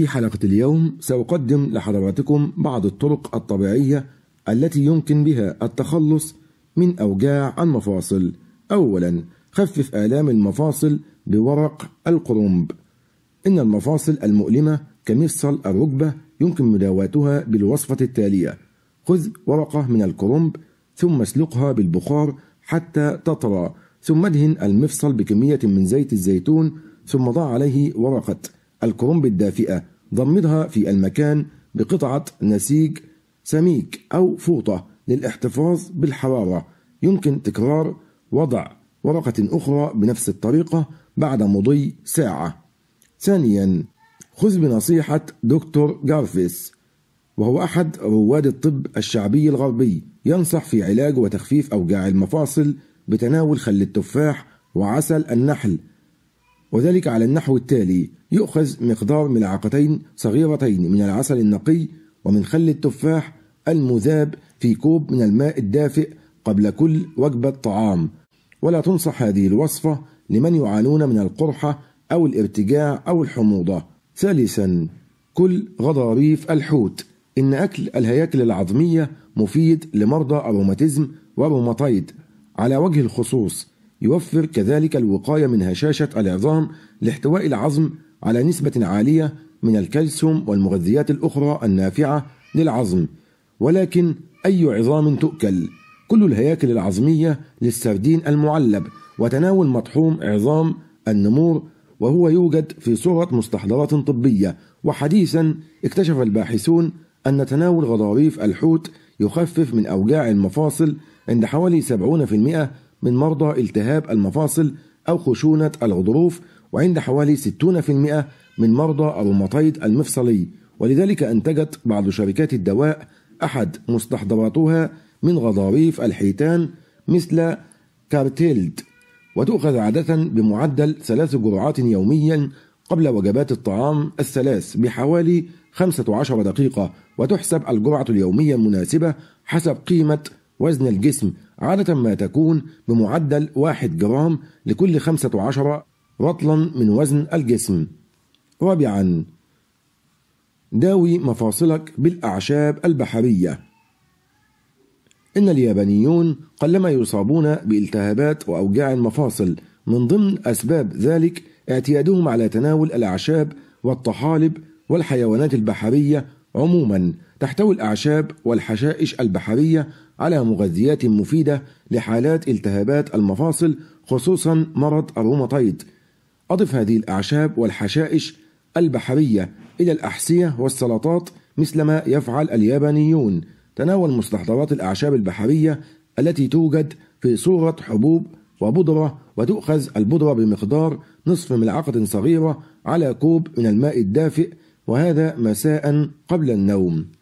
في حلقة اليوم سأقدم لحضراتكم بعض الطرق الطبيعية التي يمكن بها التخلص من أوجاع المفاصل. أولاً خفف آلام المفاصل بورق القرنب. إن المفاصل المؤلمة كمفصل الركبة يمكن مداواتها بالوصفة التالية: خذ ورقة من القرنب ثم اسلقها بالبخار حتى تطرى، ثم ادهن المفصل بكمية من زيت الزيتون ثم ضع عليه ورقة الكرنب الدافئة ضمدها في المكان بقطعة نسيج سميك أو فوطة للاحتفاظ بالحرارة يمكن تكرار وضع ورقة أخرى بنفس الطريقة بعد مضي ساعة ثانيا خذ بنصيحة دكتور جارفيس وهو أحد رواد الطب الشعبي الغربي ينصح في علاج وتخفيف أوجاع المفاصل بتناول خل التفاح وعسل النحل وذلك على النحو التالي يؤخذ مقدار ملعقتين صغيرتين من العسل النقي ومن خل التفاح المذاب في كوب من الماء الدافئ قبل كل وجبة طعام ولا تنصح هذه الوصفة لمن يعانون من القرحة أو الارتجاع أو الحموضة ثالثا كل غضاريف الحوت إن أكل الهياكل العظمية مفيد لمرضى الروماتيزم والروماتايد على وجه الخصوص يوفر كذلك الوقاية من هشاشة العظام لاحتواء العظم على نسبة عالية من الكالسيوم والمغذيات الأخرى النافعة للعظم ولكن أي عظام تؤكل كل الهياكل العظمية للسردين المعلب وتناول مطحوم عظام النمور وهو يوجد في صورة مستحضرات طبية وحديثا اكتشف الباحثون أن تناول غضاريف الحوت يخفف من أوجاع المفاصل عند حوالي 70% من مرضى التهاب المفاصل أو خشونة الغضروف وعند حوالي 60% من مرضى الروماتويد المفصلي ولذلك أنتجت بعض شركات الدواء أحد مستحضراتها من غضاريف الحيتان مثل كارتيلد وتؤخذ عادة بمعدل ثلاث جرعات يوميا قبل وجبات الطعام الثلاث بحوالي 15 دقيقة وتحسب الجرعة اليومية المناسبة حسب قيمة وزن الجسم عادة ما تكون بمعدل 1 جرام لكل 15 رطلا من وزن الجسم رابعا داوي مفاصلك بالأعشاب البحرية إن اليابانيون قلما يصابون بالتهابات وأوجاع المفاصل من ضمن أسباب ذلك اعتيادهم على تناول الأعشاب والطحالب والحيوانات البحرية عموما تحتوي الأعشاب والحشائش البحرية على مغذيات مفيدة لحالات التهابات المفاصل خصوصا مرض الروماتيد أضف هذه الأعشاب والحشائش البحرية إلى الأحسية والسلطات مثلما يفعل اليابانيون تناول مستحضرات الأعشاب البحرية التي توجد في صورة حبوب وبودرة وتؤخذ البودرة بمقدار نصف ملعقة صغيرة على كوب من الماء الدافئ وهذا مساء قبل النوم